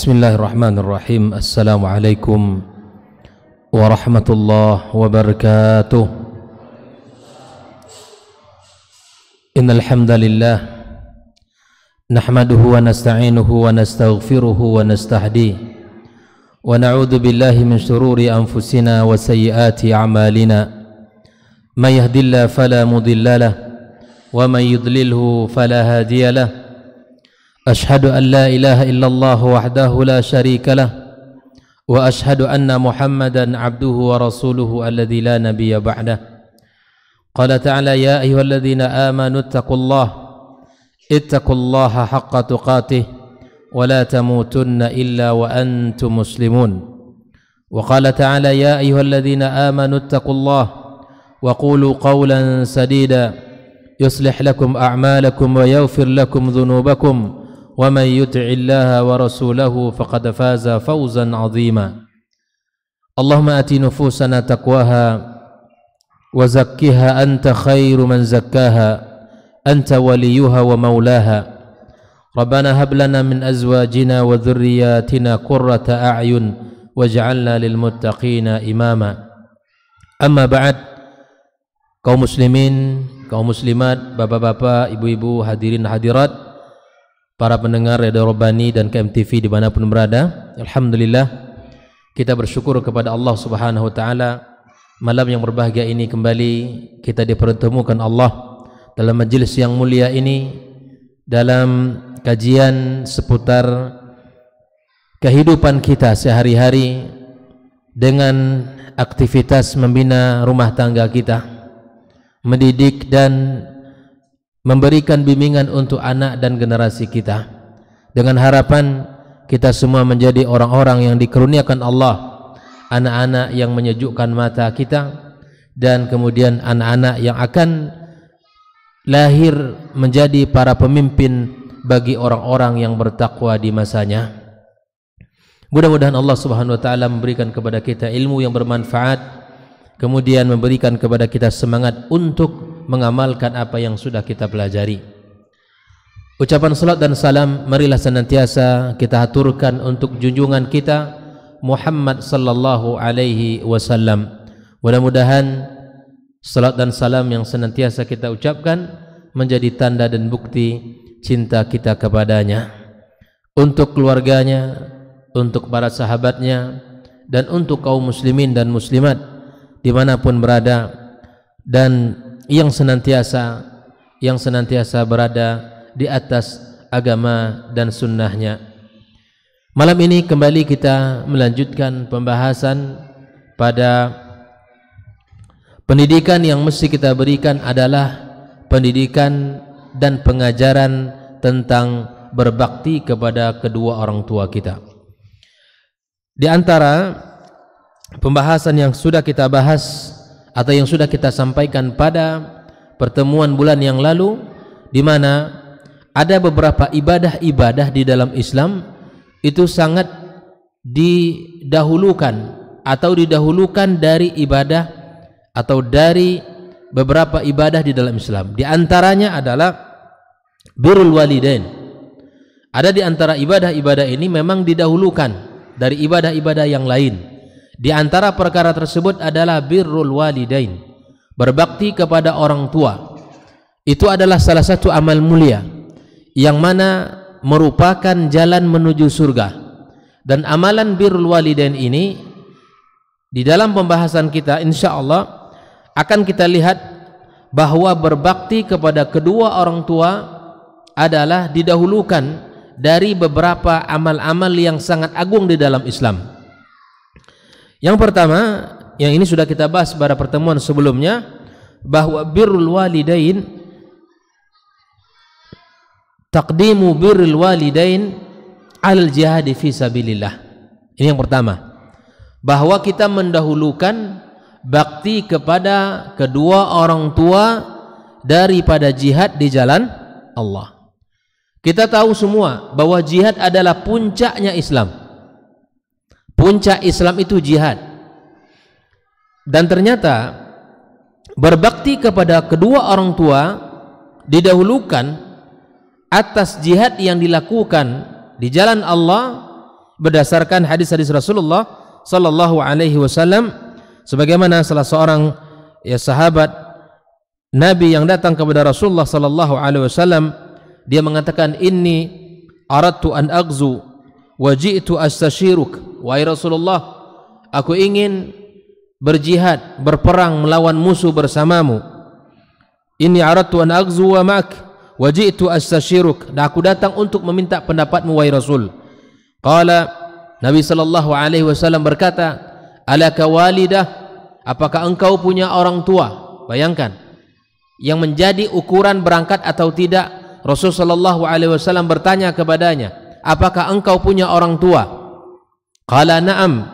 بسم الله الرحمن الرحيم السلام عليكم ورحمة الله وبركاته إن الحمد لله نحمده ونستعينه ونستغفره ونستهديه ونعوذ بالله من شرور أنفسنا وسيئات أعمالنا من يهد الله فلا مضل له ومن يضلله فلا هادي له أشهد أن لا إله إلا الله وحده لا شريك له وأشهد أن محمدا عبده ورسوله الذي لا نبي بعده قال تعالى يا أيها الذين آمنوا اتقوا الله اتقوا الله حق تقاته ولا تموتن إلا وأنتم مسلمون وقال تعالى يا أيها الذين آمنوا اتقوا الله وقولوا قولا سديدا يصلح لكم أعمالكم ويغفر لكم ذنوبكم ومن يطع الله ورسوله فقد فاز فوزا عظيما اللهم ات نفوسنا تقواها وزكها انت خير من زكاها انت وليها ومولاها ربنا هب لنا من ازواجنا وذرياتنا قره اعين واجعلنا للمتقين اماما اما بعد kaum muslimin kaum muslimat bapak-bapak ibu-ibu hadirin hadirat para pendengar Radio Robani dan KMTV di mana pun berada. Alhamdulillah kita bersyukur kepada Allah Subhanahu wa taala malam yang berbahagia ini kembali kita dipertemukan Allah dalam majlis yang mulia ini dalam kajian seputar kehidupan kita sehari-hari dengan aktivitas membina rumah tangga kita mendidik dan memberikan bimbingan untuk anak dan generasi kita dengan harapan kita semua menjadi orang-orang yang dikeruniakan Allah anak-anak yang menyejukkan mata kita dan kemudian anak-anak yang akan lahir menjadi para pemimpin bagi orang-orang yang bertakwa di masanya mudah-mudahan Allah subhanahu wa ta'ala memberikan kepada kita ilmu yang bermanfaat kemudian memberikan kepada kita semangat untuk mengamalkan apa yang sudah kita pelajari. Ucapan salat dan salam marilah senantiasa kita haturkan untuk junjungan kita Muhammad sallallahu alaihi wasallam. Mudah-mudahan salat dan salam yang senantiasa kita ucapkan menjadi tanda dan bukti cinta kita kepadanya untuk keluarganya, untuk para sahabatnya dan untuk kaum muslimin dan muslimat dimanapun berada dan yang senantiasa yang senantiasa berada di atas agama dan sunnahnya. Malam ini kembali kita melanjutkan pembahasan pada pendidikan yang mesti kita berikan adalah pendidikan dan pengajaran tentang berbakti kepada kedua orang tua kita. Di antara pembahasan yang sudah kita bahas atau yang sudah kita sampaikan pada pertemuan bulan yang lalu di mana ada beberapa ibadah-ibadah di dalam Islam itu sangat didahulukan atau didahulukan dari ibadah atau dari beberapa ibadah di dalam Islam. Di antaranya adalah birrul walidain. Ada di antara ibadah-ibadah ini memang didahulukan dari ibadah-ibadah yang lain. Di antara perkara tersebut adalah birrul walidain, berbakti kepada orang tua. Itu adalah salah satu amal mulia yang mana merupakan jalan menuju surga. Dan amalan birrul walidain ini di dalam pembahasan kita insya Allah akan kita lihat bahwa berbakti kepada kedua orang tua adalah didahulukan dari beberapa amal-amal yang sangat agung di dalam Islam. Yang pertama, yang ini sudah kita bahas pada pertemuan sebelumnya bahwa birrul walidain taqdimu birrul walidain al jihad fi sabilillah. Ini yang pertama. Bahwa kita mendahulukan bakti kepada kedua orang tua daripada jihad di jalan Allah. Kita tahu semua bahwa jihad adalah puncaknya Islam puncak Islam itu jihad dan ternyata berbakti kepada kedua orang tua didahulukan atas jihad yang dilakukan di jalan Allah berdasarkan hadis-hadis Rasulullah sallallahu alaihi wasallam sebagaimana salah seorang ya sahabat Nabi yang datang kepada Rasulullah sallallahu alaihi wasallam dia mengatakan ini aradtu an aghzu wa ji'tu astashiruk Wahai Rasulullah Aku ingin berjihad Berperang melawan musuh bersamamu Ini aratu an agzu wa ma'ak Wajitu astashiruk Dan aku datang untuk meminta pendapatmu Wahai Rasul Kala Nabi SAW berkata Alaka walidah Apakah engkau punya orang tua Bayangkan Yang menjadi ukuran berangkat atau tidak Rasul SAW bertanya kepadanya Apakah engkau punya orang tua? Qala na'am.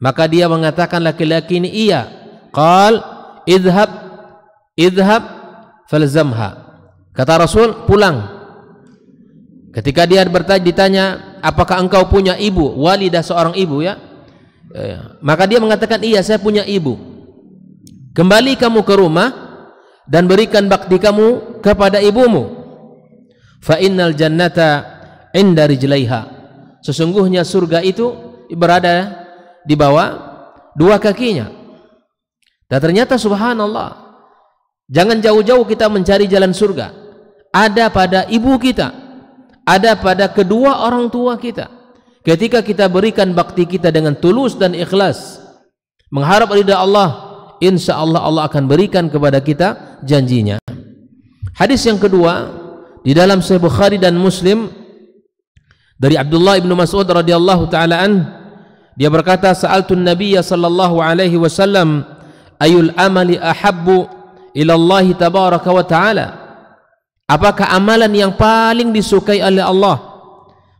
Maka dia mengatakan laki-laki ini iya. Qal idhab idhab falzamha. Kata Rasul, pulang. Ketika dia bertanya ditanya, apakah engkau punya ibu? Walidah seorang ibu ya. Ya, ya. maka dia mengatakan, iya saya punya ibu. Kembali kamu ke rumah dan berikan bakti kamu kepada ibumu. Fa innal jannata inda rijlaiha. Sesungguhnya surga itu berada di bawah dua kakinya. Dan ternyata subhanallah, jangan jauh-jauh kita mencari jalan surga. Ada pada ibu kita, ada pada kedua orang tua kita. Ketika kita berikan bakti kita dengan tulus dan ikhlas, mengharap ridha Allah, insya Allah Allah akan berikan kepada kita janjinya. Hadis yang kedua di dalam Sahih Bukhari dan Muslim dari Abdullah ibnu Mas'ud radhiyallahu an dia berkata sa'altun ya sallallahu alaihi wasallam ayul amali ahabbu ila Allah tabaraka wa taala Apakah amalan yang paling disukai oleh Allah?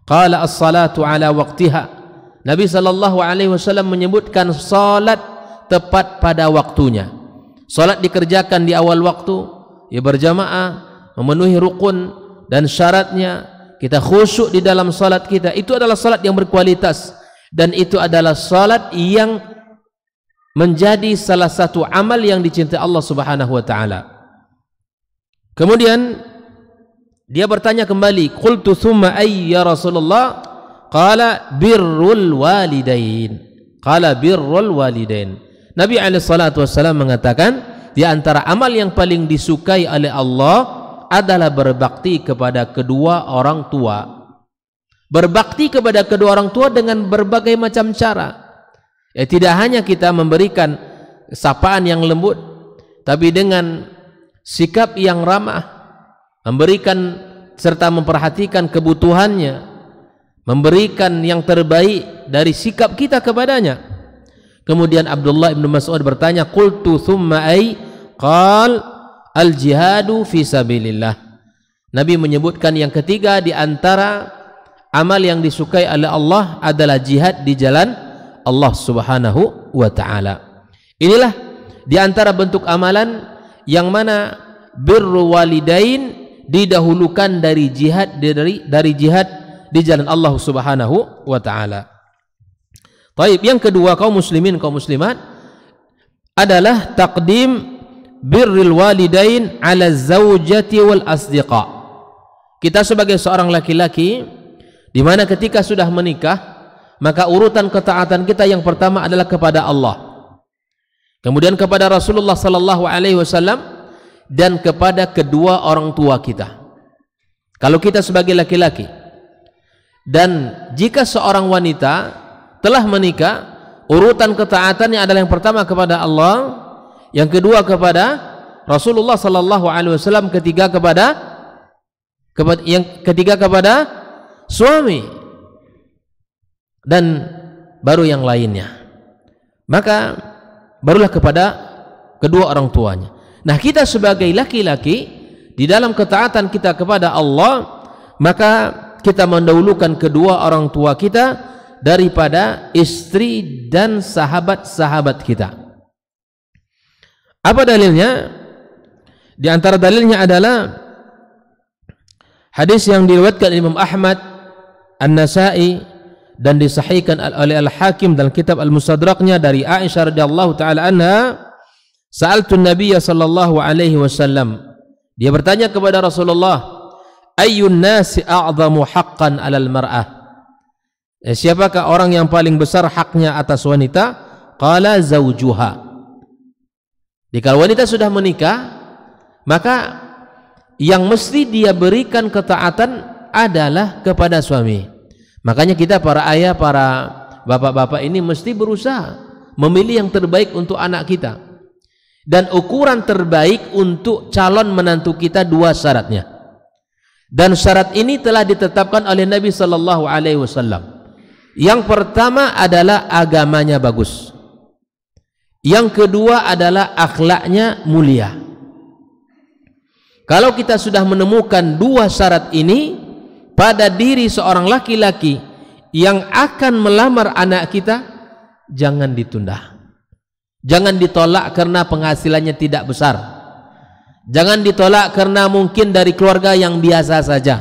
Qala as-salatu ala waqtiha. Nabi sallallahu alaihi wasallam menyebutkan salat tepat pada waktunya. Salat dikerjakan di awal waktu, ya berjamaah, memenuhi rukun dan syaratnya, kita khusyuk di dalam salat kita itu adalah salat yang berkualitas dan itu adalah salat yang menjadi salah satu amal yang dicintai Allah Subhanahu wa taala kemudian dia bertanya kembali qultu thumma ay ya rasulullah qala birrul walidain qala birrul walidain nabi alaihi salatu wasallam mengatakan di antara amal yang paling disukai oleh Allah adalah berbakti kepada kedua orang tua. Berbakti kepada kedua orang tua dengan berbagai macam cara. Ya tidak hanya kita memberikan sapaan yang lembut, tapi dengan sikap yang ramah, memberikan serta memperhatikan kebutuhannya, memberikan yang terbaik dari sikap kita kepadanya. Kemudian Abdullah bin Mas'ud bertanya, "Qultu thumma ay?" Qal al jihadu fi sabilillah. Nabi menyebutkan yang ketiga di antara amal yang disukai oleh Allah adalah jihad di jalan Allah Subhanahu wa taala. Inilah di antara bentuk amalan yang mana birru walidain didahulukan dari jihad dari dari jihad di jalan Allah Subhanahu wa taala. Taib yang kedua kaum muslimin kaum muslimat adalah takdim Birrul walidain ala zaujati wal asdiqa. Kita sebagai seorang laki-laki di mana ketika sudah menikah, maka urutan ketaatan kita yang pertama adalah kepada Allah. Kemudian kepada Rasulullah sallallahu alaihi wasallam dan kepada kedua orang tua kita. Kalau kita sebagai laki-laki dan jika seorang wanita telah menikah, urutan ketaatannya adalah yang pertama kepada Allah, yang kedua kepada Rasulullah sallallahu alaihi wasallam ketiga kepada yang ketiga kepada suami dan baru yang lainnya maka barulah kepada kedua orang tuanya nah kita sebagai laki-laki di dalam ketaatan kita kepada Allah maka kita mendahulukan kedua orang tua kita daripada istri dan sahabat-sahabat kita Apa dalilnya? Di antara dalilnya adalah hadis yang diriwayatkan Imam Ahmad An-Nasa'i dan disahihkan oleh Al-Hakim dalam kitab Al-Mustadraknya dari Aisyah radhiyallahu taala anha, "Sa'altu Nabi sallallahu alaihi wasallam." Dia bertanya kepada Rasulullah, "Ayyun nasi a'zamu haqqan 'alal mar'ah?" Eh, siapakah orang yang paling besar haknya atas wanita? Qala zaujuha. kalau wanita sudah menikah, maka yang mesti dia berikan ketaatan adalah kepada suami. Makanya kita para ayah, para bapak-bapak ini mesti berusaha memilih yang terbaik untuk anak kita. Dan ukuran terbaik untuk calon menantu kita dua syaratnya. Dan syarat ini telah ditetapkan oleh Nabi Shallallahu Alaihi Wasallam. Yang pertama adalah agamanya bagus. Yang kedua adalah akhlaknya mulia. Kalau kita sudah menemukan dua syarat ini pada diri seorang laki-laki yang akan melamar anak kita, jangan ditunda. Jangan ditolak karena penghasilannya tidak besar. Jangan ditolak karena mungkin dari keluarga yang biasa saja.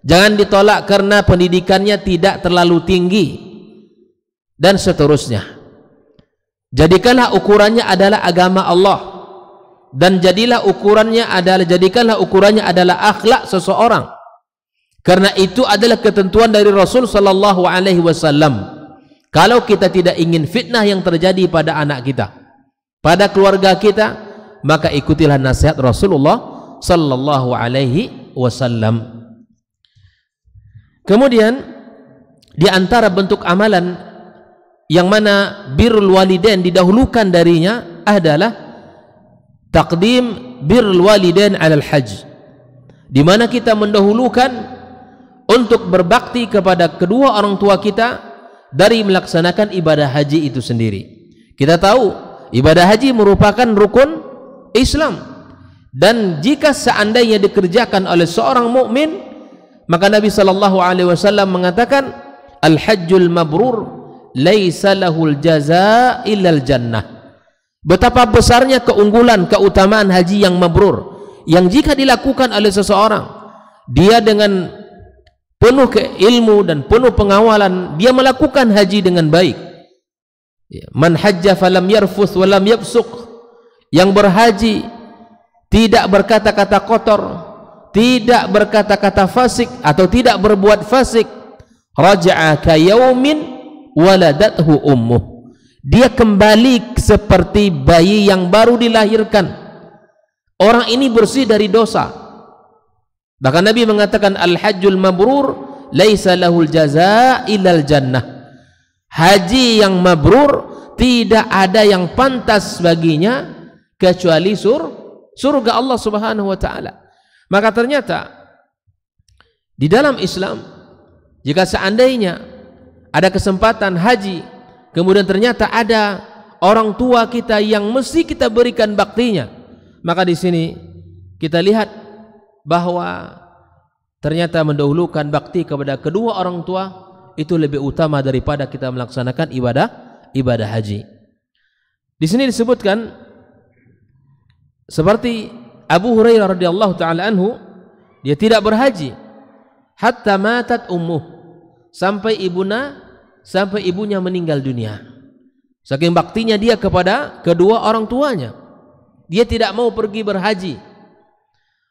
Jangan ditolak karena pendidikannya tidak terlalu tinggi dan seterusnya. Jadikanlah ukurannya adalah agama Allah dan jadilah ukurannya adalah jadikanlah ukurannya adalah akhlak seseorang. Karena itu adalah ketentuan dari Rasul sallallahu alaihi wasallam. Kalau kita tidak ingin fitnah yang terjadi pada anak kita, pada keluarga kita, maka ikutilah nasihat Rasulullah sallallahu alaihi wasallam. Kemudian di antara bentuk amalan yang mana birrul walidain didahulukan darinya adalah taqdim birrul walidain al hajj di mana kita mendahulukan untuk berbakti kepada kedua orang tua kita dari melaksanakan ibadah haji itu sendiri kita tahu ibadah haji merupakan rukun Islam dan jika seandainya dikerjakan oleh seorang mukmin maka Nabi sallallahu alaihi wasallam mengatakan al hajjul mabrur laisa jaza illal jannah betapa besarnya keunggulan keutamaan haji yang mabrur yang jika dilakukan oleh seseorang dia dengan penuh keilmu dan penuh pengawalan dia melakukan haji dengan baik ya, man hajja falam yarfus walam yabsuq yang berhaji tidak berkata-kata kotor tidak berkata-kata fasik atau tidak berbuat fasik raja'a kayaumin waladathu ummuh. Dia kembali seperti bayi yang baru dilahirkan. Orang ini bersih dari dosa. Bahkan Nabi mengatakan al-hajjul mabrur laisa lahul jaza illal jannah. Haji yang mabrur tidak ada yang pantas baginya kecuali sur surga Allah Subhanahu wa taala. Maka ternyata di dalam Islam jika seandainya ada kesempatan haji, kemudian ternyata ada orang tua kita yang mesti kita berikan baktinya, maka di sini kita lihat bahwa ternyata mendahulukan bakti kepada kedua orang tua itu lebih utama daripada kita melaksanakan ibadah ibadah haji. Di sini disebutkan seperti Abu Hurairah radhiyallahu taala anhu dia tidak berhaji hatta matat ummuh sampai ibuna sampai ibunya meninggal dunia. Saking baktinya dia kepada kedua orang tuanya. Dia tidak mau pergi berhaji.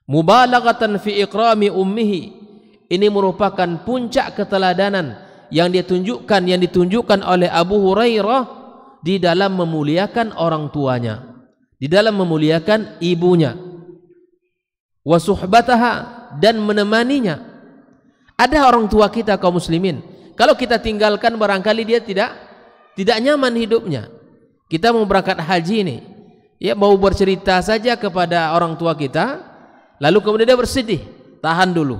Mubalaghatan fi ikrami ummihi. Ini merupakan puncak keteladanan yang ditunjukkan yang ditunjukkan oleh Abu Hurairah di dalam memuliakan orang tuanya, di dalam memuliakan ibunya. Wasuhbataha dan menemaninya ada orang tua kita kaum muslimin. Kalau kita tinggalkan barangkali dia tidak tidak nyaman hidupnya. Kita mau berangkat haji ini. Ya mau bercerita saja kepada orang tua kita, lalu kemudian dia bersedih. Tahan dulu.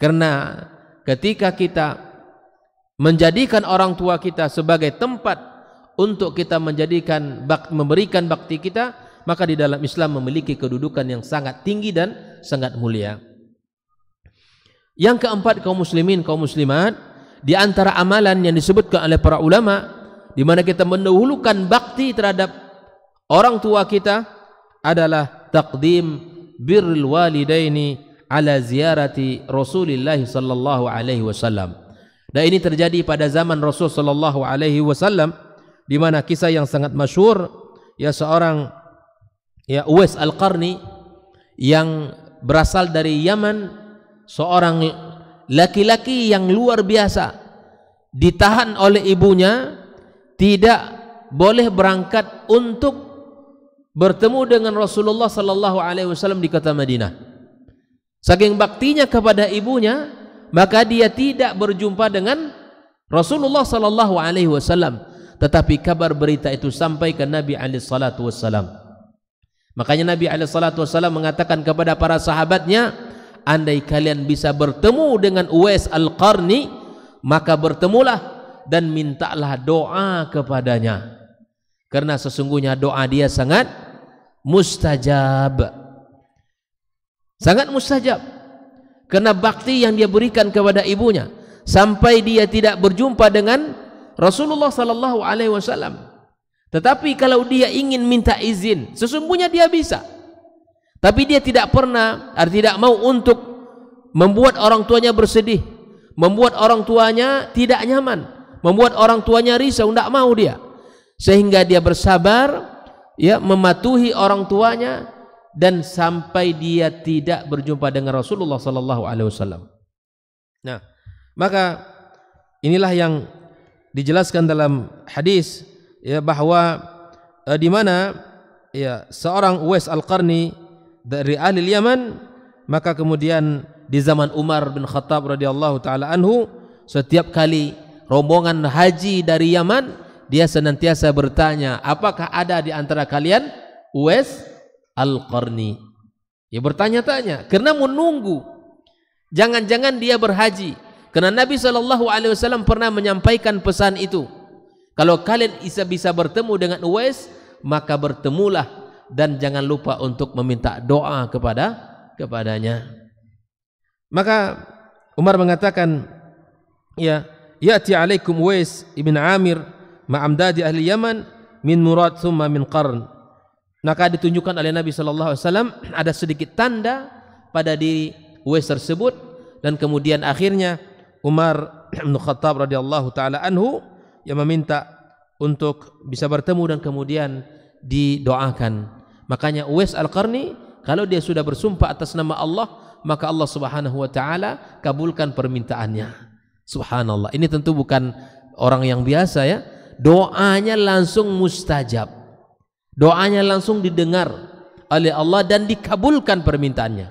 Karena ketika kita menjadikan orang tua kita sebagai tempat untuk kita menjadikan memberikan bakti kita, maka di dalam Islam memiliki kedudukan yang sangat tinggi dan sangat mulia. Yang keempat kaum muslimin, kaum muslimat, di antara amalan yang disebutkan oleh para ulama di mana kita mendahulukan bakti terhadap orang tua kita adalah taqdim birrul walidaini ala ziyarati Rasulullah sallallahu alaihi wasallam. Dan ini terjadi pada zaman Rasul sallallahu alaihi wasallam di mana kisah yang sangat masyur, ya seorang ya Uwais Al-Qarni yang berasal dari Yaman seorang laki-laki yang luar biasa ditahan oleh ibunya tidak boleh berangkat untuk bertemu dengan Rasulullah sallallahu alaihi wasallam di kota Madinah. Saking baktinya kepada ibunya, maka dia tidak berjumpa dengan Rasulullah sallallahu alaihi wasallam, tetapi kabar berita itu sampai ke Nabi alaihi salatu wasallam. Makanya Nabi alaihi salatu wasallam mengatakan kepada para sahabatnya, andai kalian bisa bertemu dengan Uwais Al-Qarni maka bertemulah dan mintalah doa kepadanya karena sesungguhnya doa dia sangat mustajab sangat mustajab karena bakti yang dia berikan kepada ibunya sampai dia tidak berjumpa dengan Rasulullah sallallahu alaihi wasallam tetapi kalau dia ingin minta izin sesungguhnya dia bisa tapi dia tidak pernah, tidak mau untuk membuat orang tuanya bersedih, membuat orang tuanya tidak nyaman, membuat orang tuanya risau, tidak mau dia. Sehingga dia bersabar, ya mematuhi orang tuanya dan sampai dia tidak berjumpa dengan Rasulullah Sallallahu Alaihi Wasallam. Nah, maka inilah yang dijelaskan dalam hadis ya bahwa eh, di mana ya seorang Uwais Al-Qarni dari ahli Yaman maka kemudian di zaman Umar bin Khattab radhiyallahu taala anhu setiap kali rombongan haji dari Yaman dia senantiasa bertanya apakah ada di antara kalian Uwais Al-Qarni ya bertanya-tanya kerana menunggu jangan-jangan dia berhaji karena Nabi sallallahu alaihi wasallam pernah menyampaikan pesan itu kalau kalian bisa bisa bertemu dengan Uwais maka bertemulah dan jangan lupa untuk meminta doa kepada kepadanya. Maka Umar mengatakan, ya, ya'ti alaikum Wais ibn Amir ma'amdadi ahli Yaman min murad thumma min qarn. Maka ditunjukkan oleh Nabi saw ada sedikit tanda pada diri Wais tersebut dan kemudian akhirnya Umar bin Khattab radhiyallahu taala anhu yang meminta untuk bisa bertemu dan kemudian didoakan. Makanya Uwais Al-Qarni kalau dia sudah bersumpah atas nama Allah, maka Allah Subhanahu wa taala kabulkan permintaannya. Subhanallah. Ini tentu bukan orang yang biasa ya. Doanya langsung mustajab. Doanya langsung didengar oleh Allah dan dikabulkan permintaannya.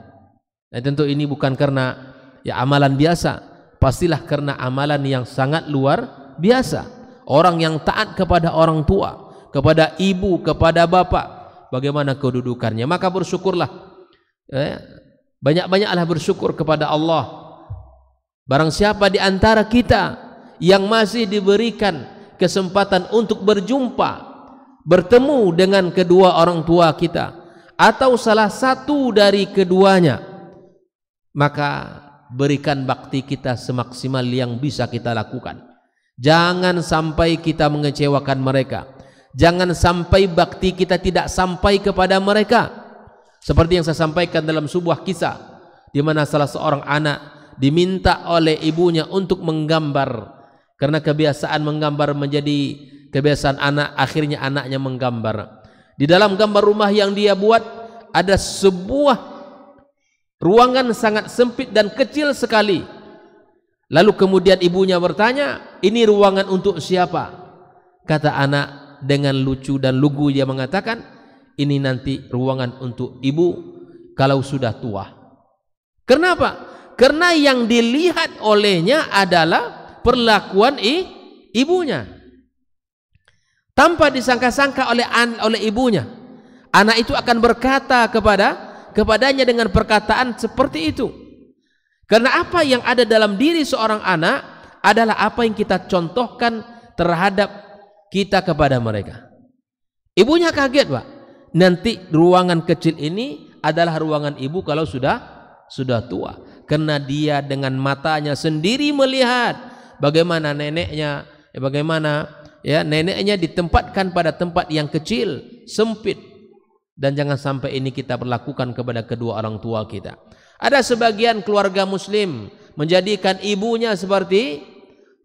Nah, tentu ini bukan karena ya amalan biasa, pastilah karena amalan yang sangat luar biasa. Orang yang taat kepada orang tua, kepada ibu, kepada bapak, bagaimana kedudukannya. Maka bersyukurlah. Eh, banyak-banyaklah bersyukur kepada Allah. Barang siapa di antara kita yang masih diberikan kesempatan untuk berjumpa, bertemu dengan kedua orang tua kita atau salah satu dari keduanya, maka berikan bakti kita semaksimal yang bisa kita lakukan. Jangan sampai kita mengecewakan mereka. Jangan sampai bakti kita tidak sampai kepada mereka. Seperti yang saya sampaikan dalam sebuah kisah di mana salah seorang anak diminta oleh ibunya untuk menggambar karena kebiasaan menggambar menjadi kebiasaan anak akhirnya anaknya menggambar. Di dalam gambar rumah yang dia buat ada sebuah ruangan sangat sempit dan kecil sekali. Lalu kemudian ibunya bertanya, "Ini ruangan untuk siapa?" Kata anak, dengan lucu dan lugu dia mengatakan ini nanti ruangan untuk ibu kalau sudah tua. Kenapa? Karena yang dilihat olehnya adalah perlakuan i, ibunya. Tanpa disangka-sangka oleh an, oleh ibunya. Anak itu akan berkata kepada kepadanya dengan perkataan seperti itu. Karena apa yang ada dalam diri seorang anak adalah apa yang kita contohkan terhadap kita kepada mereka. Ibunya kaget, Pak. Nanti ruangan kecil ini adalah ruangan ibu kalau sudah sudah tua. Karena dia dengan matanya sendiri melihat bagaimana neneknya, ya bagaimana ya neneknya ditempatkan pada tempat yang kecil, sempit. Dan jangan sampai ini kita perlakukan kepada kedua orang tua kita. Ada sebagian keluarga muslim menjadikan ibunya seperti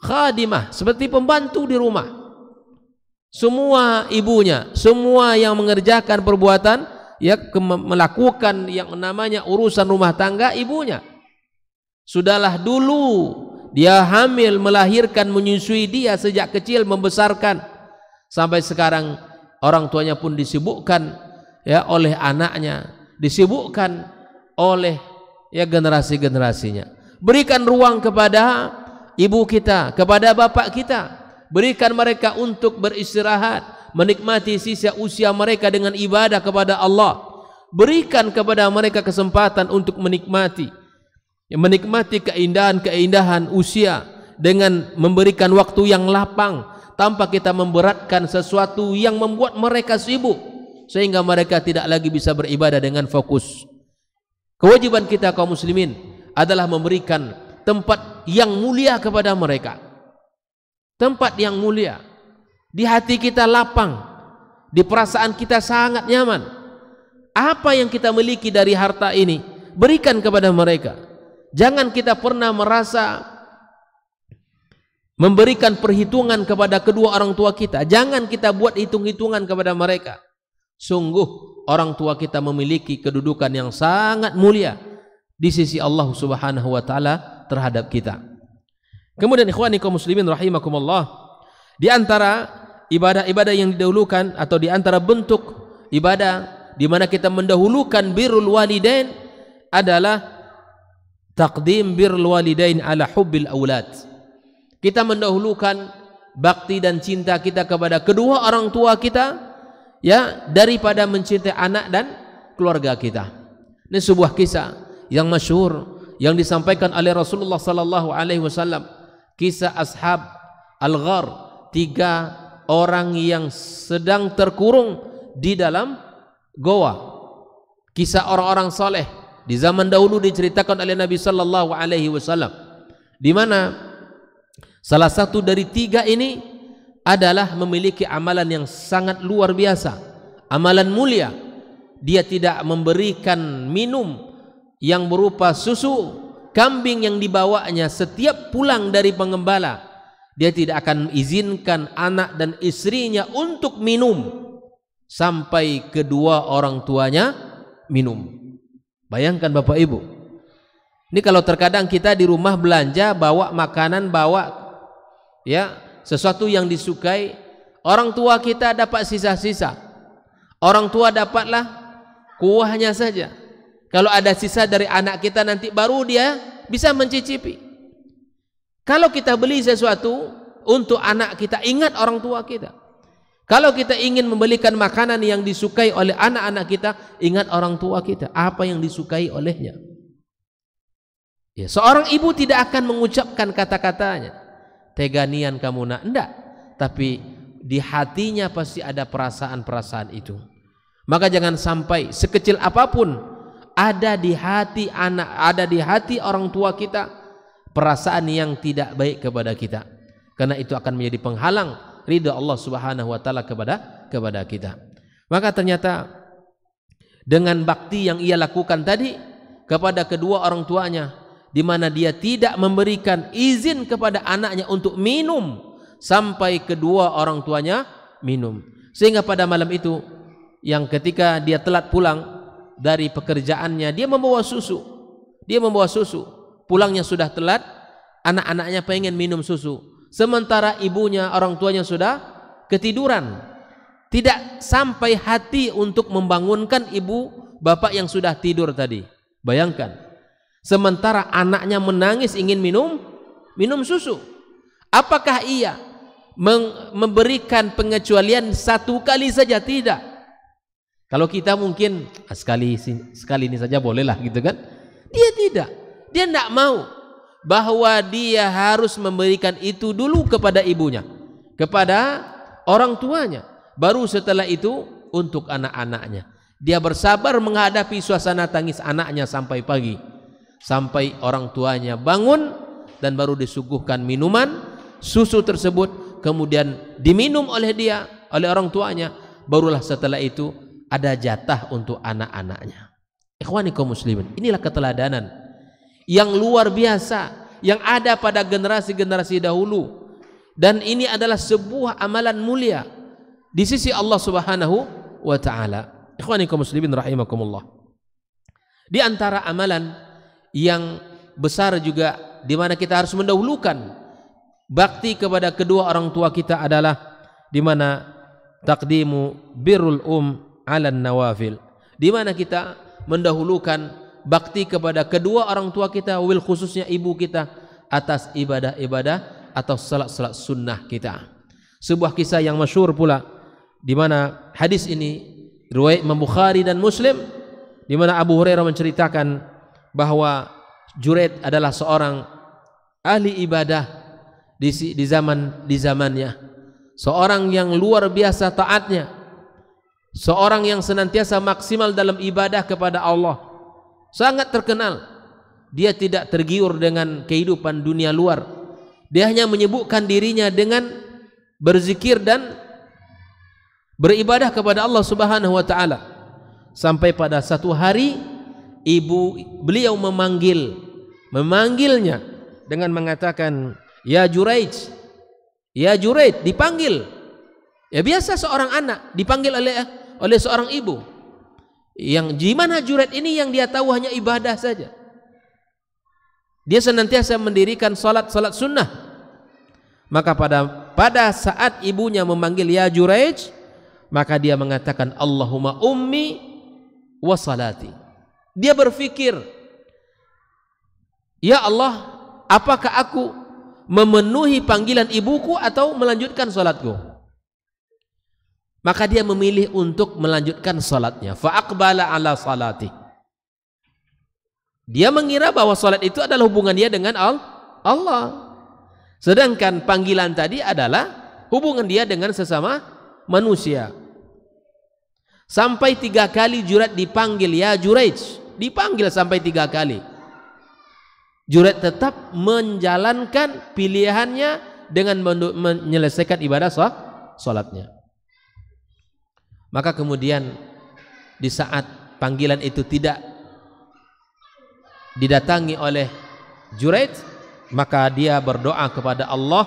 khadimah, seperti pembantu di rumah. Semua ibunya, semua yang mengerjakan perbuatan ya melakukan yang namanya urusan rumah tangga ibunya. Sudahlah dulu dia hamil melahirkan menyusui dia sejak kecil membesarkan sampai sekarang orang tuanya pun disibukkan ya oleh anaknya, disibukkan oleh ya generasi-generasinya. Berikan ruang kepada ibu kita, kepada bapak kita, Berikan mereka untuk beristirahat, menikmati sisa usia mereka dengan ibadah kepada Allah. Berikan kepada mereka kesempatan untuk menikmati menikmati keindahan-keindahan usia dengan memberikan waktu yang lapang tanpa kita memberatkan sesuatu yang membuat mereka sibuk sehingga mereka tidak lagi bisa beribadah dengan fokus. Kewajiban kita kaum muslimin adalah memberikan tempat yang mulia kepada mereka tempat yang mulia. Di hati kita lapang, di perasaan kita sangat nyaman. Apa yang kita miliki dari harta ini, berikan kepada mereka. Jangan kita pernah merasa memberikan perhitungan kepada kedua orang tua kita. Jangan kita buat hitung-hitungan kepada mereka. Sungguh orang tua kita memiliki kedudukan yang sangat mulia di sisi Allah Subhanahu wa taala terhadap kita. Kemudian ikhwani kaum muslimin rahimakumullah di antara ibadah-ibadah yang didahulukan atau di antara bentuk ibadah di mana kita mendahulukan birrul walidain adalah taqdim birrul walidain ala hubbil aulad. Kita mendahulukan bakti dan cinta kita kepada kedua orang tua kita ya daripada mencintai anak dan keluarga kita. Ini sebuah kisah yang masyhur yang disampaikan oleh Rasulullah sallallahu alaihi wasallam. kisah ashab al-ghar tiga orang yang sedang terkurung di dalam goa kisah orang-orang soleh di zaman dahulu diceritakan oleh Nabi Sallallahu Alaihi Wasallam di mana salah satu dari tiga ini adalah memiliki amalan yang sangat luar biasa amalan mulia dia tidak memberikan minum yang berupa susu kambing yang dibawanya setiap pulang dari pengembala dia tidak akan izinkan anak dan istrinya untuk minum sampai kedua orang tuanya minum. Bayangkan Bapak Ibu. Ini kalau terkadang kita di rumah belanja bawa makanan, bawa ya sesuatu yang disukai, orang tua kita dapat sisa-sisa. Orang tua dapatlah kuahnya saja. Kalau ada sisa dari anak kita nanti baru dia bisa mencicipi. Kalau kita beli sesuatu untuk anak kita, ingat orang tua kita. Kalau kita ingin membelikan makanan yang disukai oleh anak-anak kita, ingat orang tua kita, apa yang disukai olehnya. Ya, seorang ibu tidak akan mengucapkan kata-katanya, teganian kamu nak, enggak. Tapi di hatinya pasti ada perasaan-perasaan itu. Maka jangan sampai sekecil apapun ada di hati anak, ada di hati orang tua kita perasaan yang tidak baik kepada kita. Karena itu akan menjadi penghalang ridha Allah Subhanahu wa taala kepada kepada kita. Maka ternyata dengan bakti yang ia lakukan tadi kepada kedua orang tuanya di mana dia tidak memberikan izin kepada anaknya untuk minum sampai kedua orang tuanya minum. Sehingga pada malam itu yang ketika dia telat pulang dari pekerjaannya, dia membawa susu. Dia membawa susu. Pulangnya sudah telat, anak-anaknya pengen minum susu. Sementara ibunya, orang tuanya sudah ketiduran. Tidak sampai hati untuk membangunkan ibu bapak yang sudah tidur tadi. Bayangkan. Sementara anaknya menangis ingin minum minum susu. Apakah ia memberikan pengecualian satu kali saja tidak? Kalau kita mungkin ah, sekali sekali ini saja bolehlah gitu kan? Dia tidak. Dia tidak mau bahwa dia harus memberikan itu dulu kepada ibunya, kepada orang tuanya. Baru setelah itu untuk anak-anaknya. Dia bersabar menghadapi suasana tangis anaknya sampai pagi. Sampai orang tuanya bangun dan baru disuguhkan minuman susu tersebut kemudian diminum oleh dia oleh orang tuanya barulah setelah itu ada jatah untuk anak-anaknya. Ikhwanikum muslimin, inilah keteladanan yang luar biasa yang ada pada generasi-generasi dahulu dan ini adalah sebuah amalan mulia di sisi Allah Subhanahu wa taala. Ikhwanikum muslimin rahimakumullah. Di antara amalan yang besar juga di mana kita harus mendahulukan bakti kepada kedua orang tua kita adalah di mana takdimu birrul um alan nawafil. Di mana kita mendahulukan bakti kepada kedua orang tua kita, wil khususnya ibu kita atas ibadah-ibadah atau salat-salat sunnah kita. Sebuah kisah yang masyur pula di mana hadis ini riwayat Imam Bukhari dan Muslim di mana Abu Hurairah menceritakan bahwa Jureid adalah seorang ahli ibadah di, di zaman di zamannya seorang yang luar biasa taatnya Seorang yang senantiasa maksimal dalam ibadah kepada Allah. Sangat terkenal. Dia tidak tergiur dengan kehidupan dunia luar. Dia hanya menyebutkan dirinya dengan berzikir dan beribadah kepada Allah Subhanahu wa taala. Sampai pada satu hari ibu beliau memanggil memanggilnya dengan mengatakan ya Juraij ya Juraij dipanggil Ya biasa seorang anak dipanggil oleh oleh seorang ibu yang gimana hajuret ini yang dia tahu hanya ibadah saja dia senantiasa mendirikan salat-salat sunnah maka pada pada saat ibunya memanggil ya Juraij maka dia mengatakan Allahumma ummi wa salati dia berfikir ya Allah apakah aku memenuhi panggilan ibuku atau melanjutkan salatku maka dia memilih untuk melanjutkan salatnya faakbala ala salati dia mengira bahwa salat itu adalah hubungan dia dengan Allah sedangkan panggilan tadi adalah hubungan dia dengan sesama manusia sampai tiga kali jurat dipanggil ya juraj dipanggil sampai tiga kali jurat tetap menjalankan pilihannya dengan menyelesaikan ibadah salatnya maka kemudian di saat panggilan itu tidak didatangi oleh Juraid maka dia berdoa kepada Allah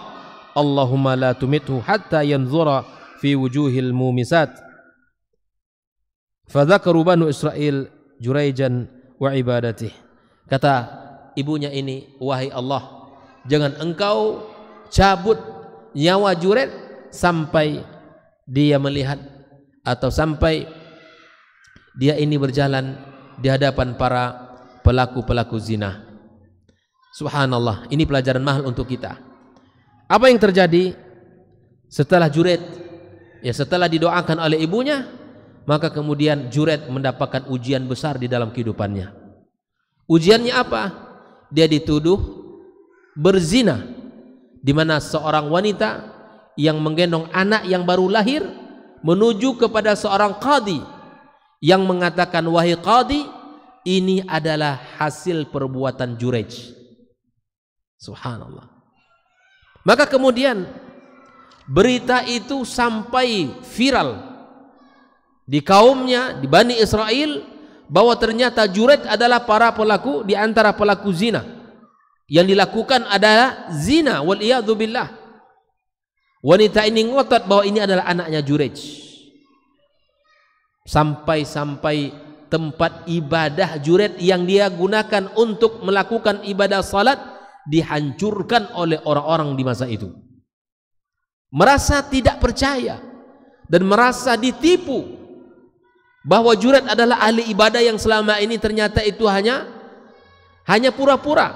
Allahumma la tumithu hatta yanzura fi wujuhil mumisat fadzakaru banu Israel Juraijan wa ibadatih kata ibunya ini wahai Allah jangan engkau cabut nyawa Juraid sampai dia melihat atau sampai dia ini berjalan di hadapan para pelaku-pelaku zina. Subhanallah, ini pelajaran mahal untuk kita. Apa yang terjadi setelah Juret? Ya, setelah didoakan oleh ibunya, maka kemudian Juret mendapatkan ujian besar di dalam kehidupannya. Ujiannya apa? Dia dituduh berzina di mana seorang wanita yang menggendong anak yang baru lahir menuju kepada seorang qadi yang mengatakan wahai qadi ini adalah hasil perbuatan Jurej. Subhanallah. Maka kemudian berita itu sampai viral di kaumnya di Bani Israel bahwa ternyata Jurej adalah para pelaku di antara pelaku zina. Yang dilakukan adalah zina wal billah. Wanita ini ngotot bahwa ini adalah anaknya Jurej. Sampai-sampai tempat ibadah Jurej yang dia gunakan untuk melakukan ibadah salat dihancurkan oleh orang-orang di masa itu. Merasa tidak percaya dan merasa ditipu bahwa Jurej adalah ahli ibadah yang selama ini ternyata itu hanya hanya pura-pura.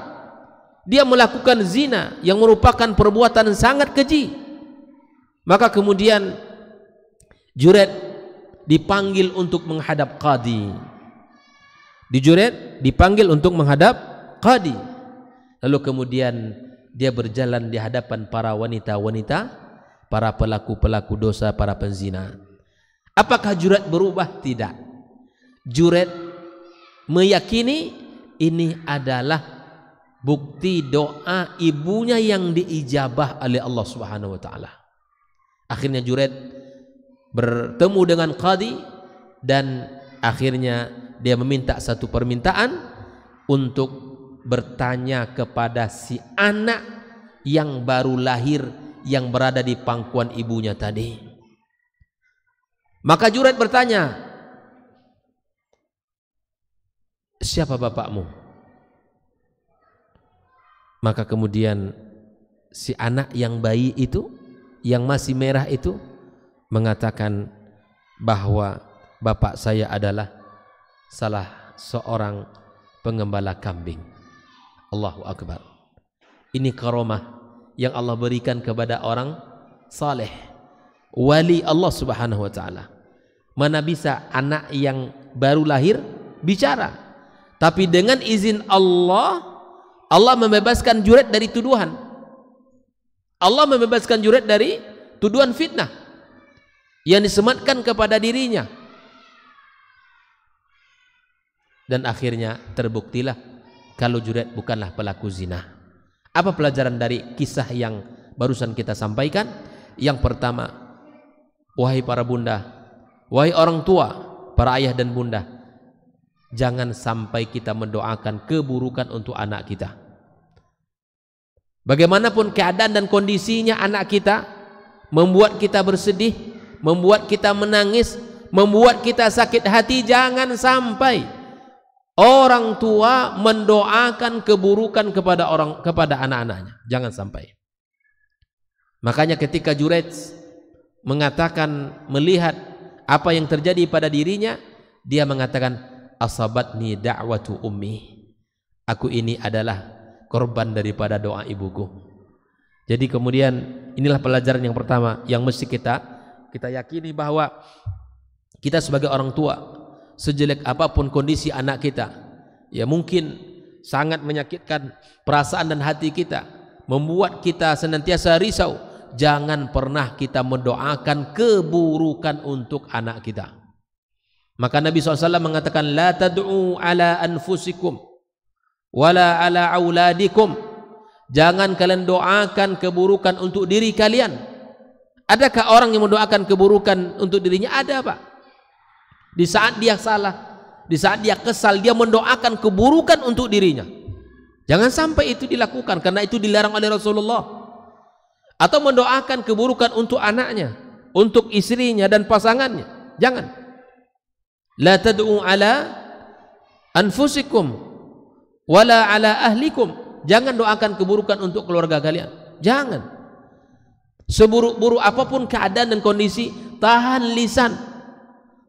Dia melakukan zina yang merupakan perbuatan sangat keji maka kemudian Juret dipanggil untuk menghadap qadi. Di Juret dipanggil untuk menghadap qadi. Lalu kemudian dia berjalan di hadapan para wanita-wanita, para pelaku-pelaku dosa, para penzina. Apakah Juret berubah? Tidak. Juret meyakini ini adalah bukti doa ibunya yang diijabah oleh Allah Subhanahu wa taala. Akhirnya Juret bertemu dengan Qadi dan akhirnya dia meminta satu permintaan untuk bertanya kepada si anak yang baru lahir yang berada di pangkuan ibunya tadi. Maka Juret bertanya, "Siapa bapakmu?" Maka kemudian si anak yang bayi itu yang masih merah itu mengatakan bahwa bapak saya adalah salah seorang pengembala kambing. Allahu Akbar. Ini karomah yang Allah berikan kepada orang saleh. Wali Allah Subhanahu wa taala. Mana bisa anak yang baru lahir bicara? Tapi dengan izin Allah, Allah membebaskan juret dari tuduhan. Allah membebaskan Juret dari tuduhan fitnah yang disematkan kepada dirinya. Dan akhirnya terbuktilah kalau Juret bukanlah pelaku zina. Apa pelajaran dari kisah yang barusan kita sampaikan? Yang pertama, wahai para bunda, wahai orang tua, para ayah dan bunda, jangan sampai kita mendoakan keburukan untuk anak kita. Bagaimanapun keadaan dan kondisinya anak kita membuat kita bersedih, membuat kita menangis, membuat kita sakit hati, jangan sampai orang tua mendoakan keburukan kepada orang kepada anak-anaknya. Jangan sampai. Makanya ketika Juret mengatakan melihat apa yang terjadi pada dirinya, dia mengatakan asabatni da'watu ummi. Aku ini adalah korban daripada doa ibuku. Jadi kemudian inilah pelajaran yang pertama yang mesti kita kita yakini bahwa kita sebagai orang tua sejelek apapun kondisi anak kita ya mungkin sangat menyakitkan perasaan dan hati kita membuat kita senantiasa risau jangan pernah kita mendoakan keburukan untuk anak kita maka Nabi SAW mengatakan la tad'u ala anfusikum wala ala auladikum jangan kalian doakan keburukan untuk diri kalian adakah orang yang mendoakan keburukan untuk dirinya ada Pak di saat dia salah di saat dia kesal dia mendoakan keburukan untuk dirinya jangan sampai itu dilakukan karena itu dilarang oleh Rasulullah atau mendoakan keburukan untuk anaknya untuk istrinya dan pasangannya jangan la tad'u ala anfusikum wala ala ahlikum jangan doakan keburukan untuk keluarga kalian jangan seburuk-buruk apapun keadaan dan kondisi tahan lisan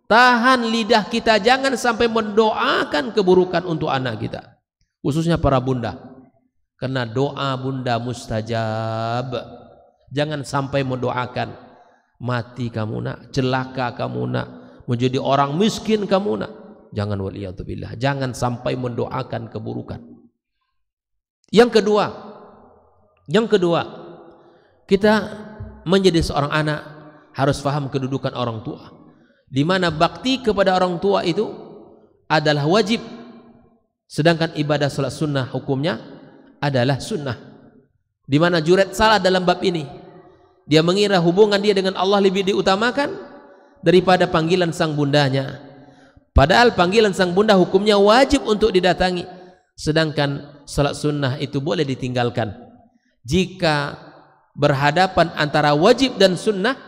tahan lidah kita jangan sampai mendoakan keburukan untuk anak kita khususnya para bunda karena doa bunda mustajab jangan sampai mendoakan mati kamu nak celaka kamu nak menjadi orang miskin kamu nak Jangan waliyadzubillah. Jangan sampai mendoakan keburukan. Yang kedua, yang kedua, kita menjadi seorang anak harus faham kedudukan orang tua. Di mana bakti kepada orang tua itu adalah wajib. Sedangkan ibadah salat sunnah hukumnya adalah sunnah. Di mana juret salah dalam bab ini. Dia mengira hubungan dia dengan Allah lebih diutamakan daripada panggilan sang bundanya Padahal panggilan sang bunda hukumnya wajib untuk didatangi. Sedangkan salat sunnah itu boleh ditinggalkan. Jika berhadapan antara wajib dan sunnah,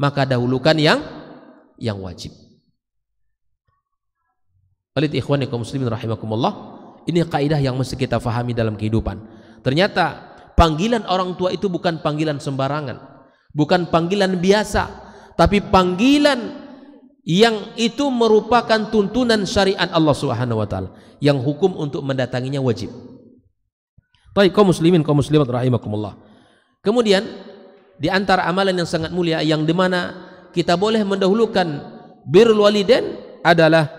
maka dahulukan yang yang wajib. Alit ikhwan kaum muslimin rahimakumullah, ini kaidah yang mesti kita fahami dalam kehidupan. Ternyata panggilan orang tua itu bukan panggilan sembarangan, bukan panggilan biasa, tapi panggilan yang itu merupakan tuntunan syariat Allah Subhanahu wa taala yang hukum untuk mendatanginya wajib. Baik kaum muslimin kaum muslimat rahimakumullah. Kemudian di antara amalan yang sangat mulia yang dimana kita boleh mendahulukan birrul walidain adalah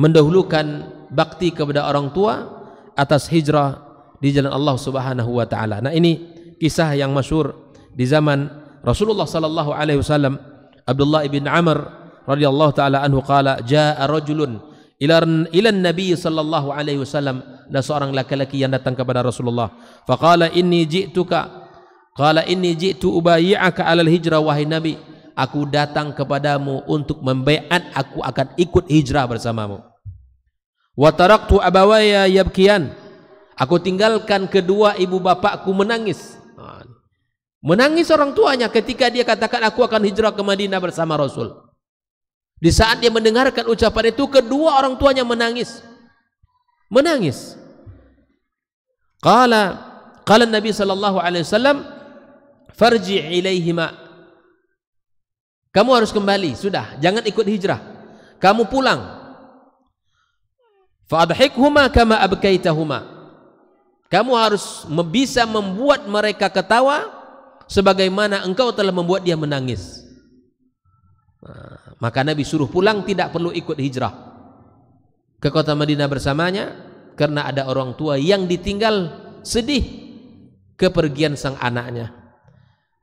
mendahulukan bakti kepada orang tua atas hijrah di jalan Allah Subhanahu wa taala. Nah ini kisah yang masyhur di zaman Rasulullah sallallahu alaihi wasallam Abdullah bin Amr radhiyallahu taala anhu qala jaa rajulun ila ila nabi sallallahu alaihi wasallam ada seorang laki-laki yang datang kepada Rasulullah faqala inni ji'tuka qala inni ji'tu ubayyi'aka alal hijrah wahai nabi aku datang kepadamu untuk membaiat aku akan ikut hijrah bersamamu wa taraktu abawaya yabkian aku tinggalkan kedua ibu bapakku menangis menangis orang tuanya ketika dia katakan aku akan hijrah ke Madinah bersama Rasul di saat dia mendengarkan ucapan itu, kedua orang tuanya menangis. Menangis. Qala qala Nabi sallallahu alaihi wasallam farji ilaihima. Kamu harus kembali, sudah, jangan ikut hijrah. Kamu pulang. Fa'adhikhuma kama abkaitahuma. Kamu harus bisa membuat mereka ketawa sebagaimana engkau telah membuat dia menangis. Maka Nabi suruh pulang tidak perlu ikut hijrah ke kota Madinah bersamanya karena ada orang tua yang ditinggal sedih kepergian sang anaknya.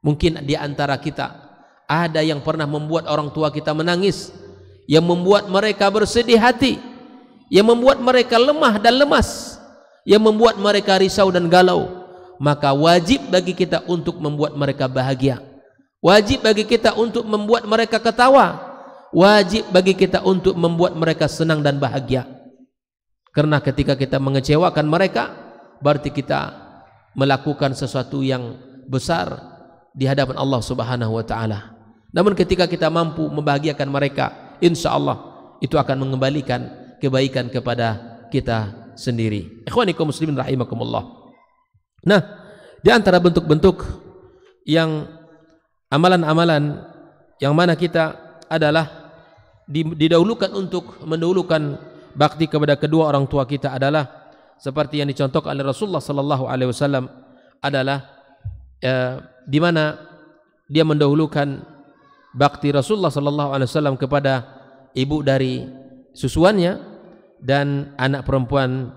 Mungkin di antara kita ada yang pernah membuat orang tua kita menangis, yang membuat mereka bersedih hati, yang membuat mereka lemah dan lemas, yang membuat mereka risau dan galau. Maka wajib bagi kita untuk membuat mereka bahagia. Wajib bagi kita untuk membuat mereka ketawa wajib bagi kita untuk membuat mereka senang dan bahagia. Karena ketika kita mengecewakan mereka, berarti kita melakukan sesuatu yang besar di hadapan Allah Subhanahu wa taala. Namun ketika kita mampu membahagiakan mereka, insya Allah itu akan mengembalikan kebaikan kepada kita sendiri. Ikhwanikum muslimin rahimakumullah. Nah, di antara bentuk-bentuk yang amalan-amalan yang mana kita adalah didahulukan untuk mendahulukan bakti kepada kedua orang tua kita adalah seperti yang dicontohkan oleh Rasulullah sallallahu alaihi wasallam adalah eh, di mana dia mendahulukan bakti Rasulullah sallallahu alaihi wasallam kepada ibu dari susuannya dan anak perempuan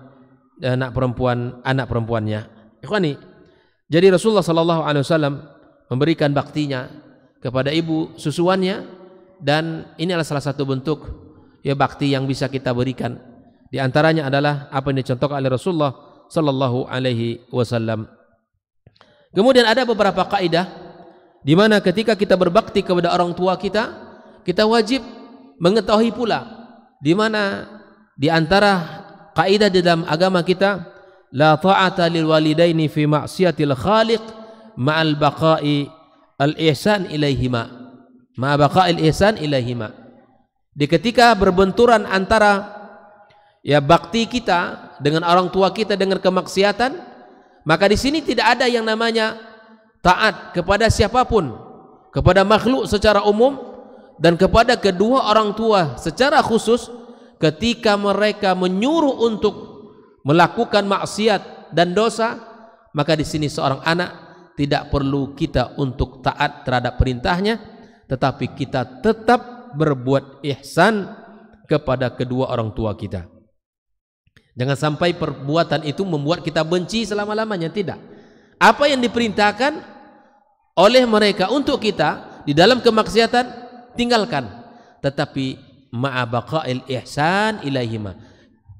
anak perempuan anak perempuannya. Ikhwani, jadi Rasulullah sallallahu alaihi wasallam memberikan baktinya kepada ibu susuannya dan ini adalah salah satu bentuk ya bakti yang bisa kita berikan. Di antaranya adalah apa yang dicontohkan oleh Rasulullah sallallahu alaihi wasallam. Kemudian ada beberapa kaidah di mana ketika kita berbakti kepada orang tua kita, kita wajib mengetahui pula di mana di antara kaidah di dalam agama kita la ta'ata lil walidaini fi ma'siyatil khaliq ma'al baqa'i al ihsan ilaihima ma ihsan ilahima di ketika berbenturan antara ya bakti kita dengan orang tua kita dengan kemaksiatan maka di sini tidak ada yang namanya taat kepada siapapun kepada makhluk secara umum dan kepada kedua orang tua secara khusus ketika mereka menyuruh untuk melakukan maksiat dan dosa maka di sini seorang anak tidak perlu kita untuk taat terhadap perintahnya tetapi kita tetap berbuat ihsan kepada kedua orang tua kita. Jangan sampai perbuatan itu membuat kita benci selama-lamanya, tidak. Apa yang diperintahkan oleh mereka untuk kita di dalam kemaksiatan tinggalkan. Tetapi ma'abaqa'il ihsan ilaihima.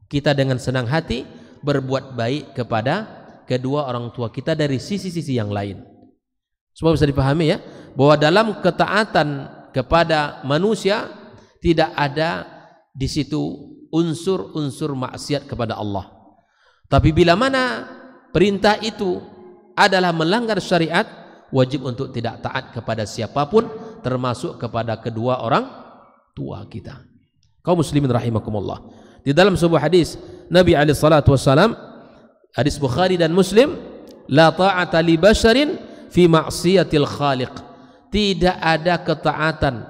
Kita dengan senang hati berbuat baik kepada kedua orang tua kita dari sisi-sisi yang lain. Semua bisa dipahami ya, bahwa dalam ketaatan kepada manusia tidak ada di situ unsur-unsur maksiat kepada Allah. Tapi bila mana perintah itu adalah melanggar syariat, wajib untuk tidak taat kepada siapapun termasuk kepada kedua orang tua kita. Kaum muslimin rahimakumullah. Di dalam sebuah hadis Nabi alaihi salatu wasallam hadis Bukhari dan Muslim, la ta'ata li basharin fi ma'siyatil khaliq. Tidak ada ketaatan,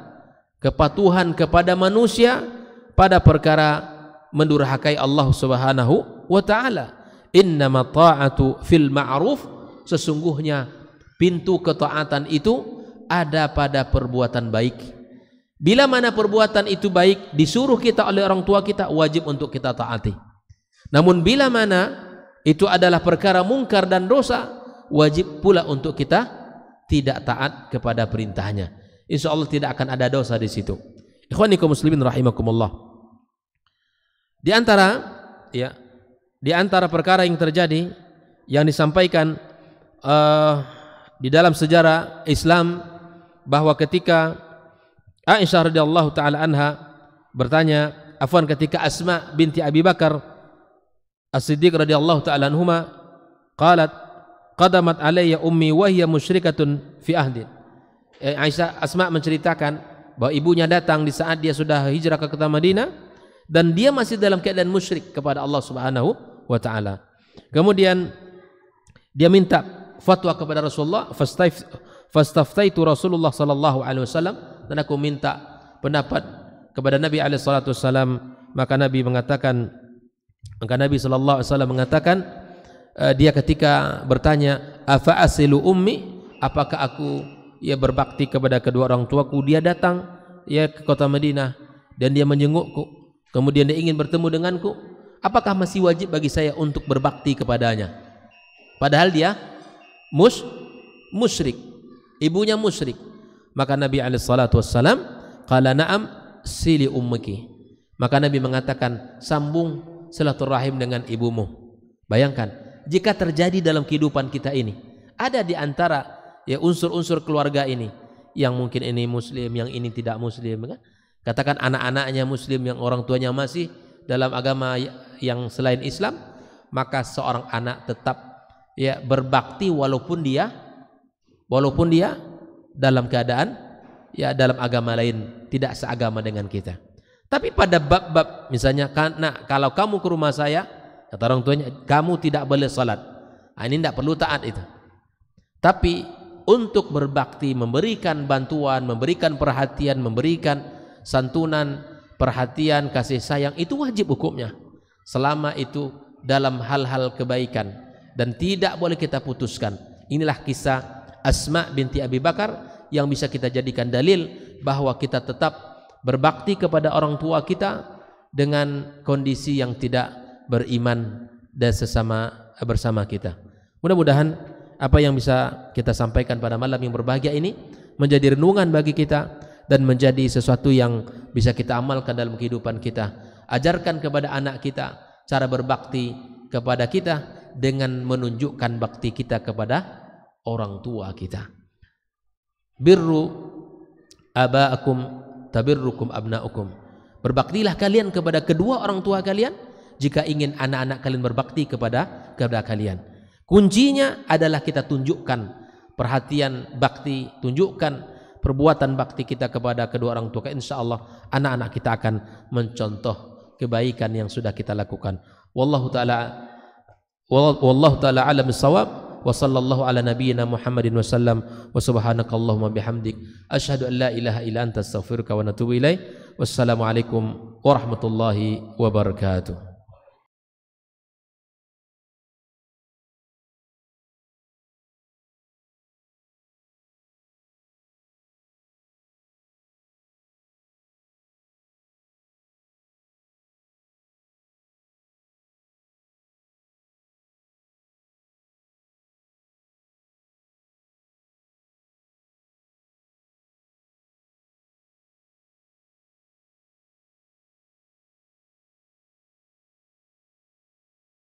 kepatuhan kepada manusia pada perkara mendurhakai Allah Subhanahu wa taala. Innama ta'atu fil ma'ruf sesungguhnya pintu ketaatan itu ada pada perbuatan baik. Bila mana perbuatan itu baik disuruh kita oleh orang tua kita wajib untuk kita taati. Namun bila mana itu adalah perkara mungkar dan dosa wajib pula untuk kita tidak taat kepada perintahnya. Insya Allah tidak akan ada dosa di situ. Ikhwanikum muslimin rahimakumullah. Di antara ya, di antara perkara yang terjadi yang disampaikan uh, di dalam sejarah Islam bahwa ketika Aisyah radhiyallahu taala anha bertanya, afwan ketika Asma binti Abi Bakar As-Siddiq radhiyallahu taala anhuma qalat qadamat alayya ummi wa hiya musyrikatun fi ahdin eh, Aisyah Asma menceritakan bahwa ibunya datang di saat dia sudah hijrah ke kota Madinah dan dia masih dalam keadaan musyrik kepada Allah Subhanahu wa taala. Kemudian dia minta fatwa kepada Rasulullah, fastaftaitu Rasulullah sallallahu alaihi wasallam dan aku minta pendapat kepada Nabi alaihi salatu wasallam, maka Nabi mengatakan maka Nabi sallallahu alaihi wasallam mengatakan Eh, dia ketika bertanya afa asilu ummi apakah aku ya berbakti kepada kedua orang tuaku dia datang ya ke kota Madinah dan dia menjengukku kemudian dia ingin bertemu denganku apakah masih wajib bagi saya untuk berbakti kepadanya padahal dia mus musyrik ibunya musyrik maka Nabi alaihi qala na'am sili ummiki maka Nabi mengatakan sambung silaturahim dengan ibumu bayangkan jika terjadi dalam kehidupan kita ini. Ada di antara ya unsur-unsur keluarga ini yang mungkin ini muslim, yang ini tidak muslim kan? Katakan anak-anaknya muslim yang orang tuanya masih dalam agama yang selain Islam, maka seorang anak tetap ya berbakti walaupun dia walaupun dia dalam keadaan ya dalam agama lain tidak seagama dengan kita. Tapi pada bab-bab misalnya nah kalau kamu ke rumah saya Kata orang tuanya, kamu tidak boleh salat. Ah, ini tidak perlu taat itu. Tapi untuk berbakti, memberikan bantuan, memberikan perhatian, memberikan santunan, perhatian, kasih sayang, itu wajib hukumnya. Selama itu dalam hal-hal kebaikan. Dan tidak boleh kita putuskan. Inilah kisah Asma binti Abi Bakar yang bisa kita jadikan dalil bahwa kita tetap berbakti kepada orang tua kita dengan kondisi yang tidak beriman dan sesama bersama kita. Mudah-mudahan apa yang bisa kita sampaikan pada malam yang berbahagia ini menjadi renungan bagi kita dan menjadi sesuatu yang bisa kita amalkan dalam kehidupan kita. Ajarkan kepada anak kita cara berbakti kepada kita dengan menunjukkan bakti kita kepada orang tua kita. Birru abaakum tabirrukum abnaukum. Berbaktilah kalian kepada kedua orang tua kalian jika ingin anak-anak kalian berbakti kepada kepada kalian. Kuncinya adalah kita tunjukkan perhatian bakti, tunjukkan perbuatan bakti kita kepada kedua orang tua. Insya Allah anak-anak kita akan mencontoh kebaikan yang sudah kita lakukan. Wallahu taala wallahu taala alam sawab. وصلى ala على Muhammadin محمد وسلم وسبحانك اللهم بحمدك أشهد أن لا إله إلا أنت أستغفرك ونتوب إليك والسلام عليكم ورحمة الله وبركاته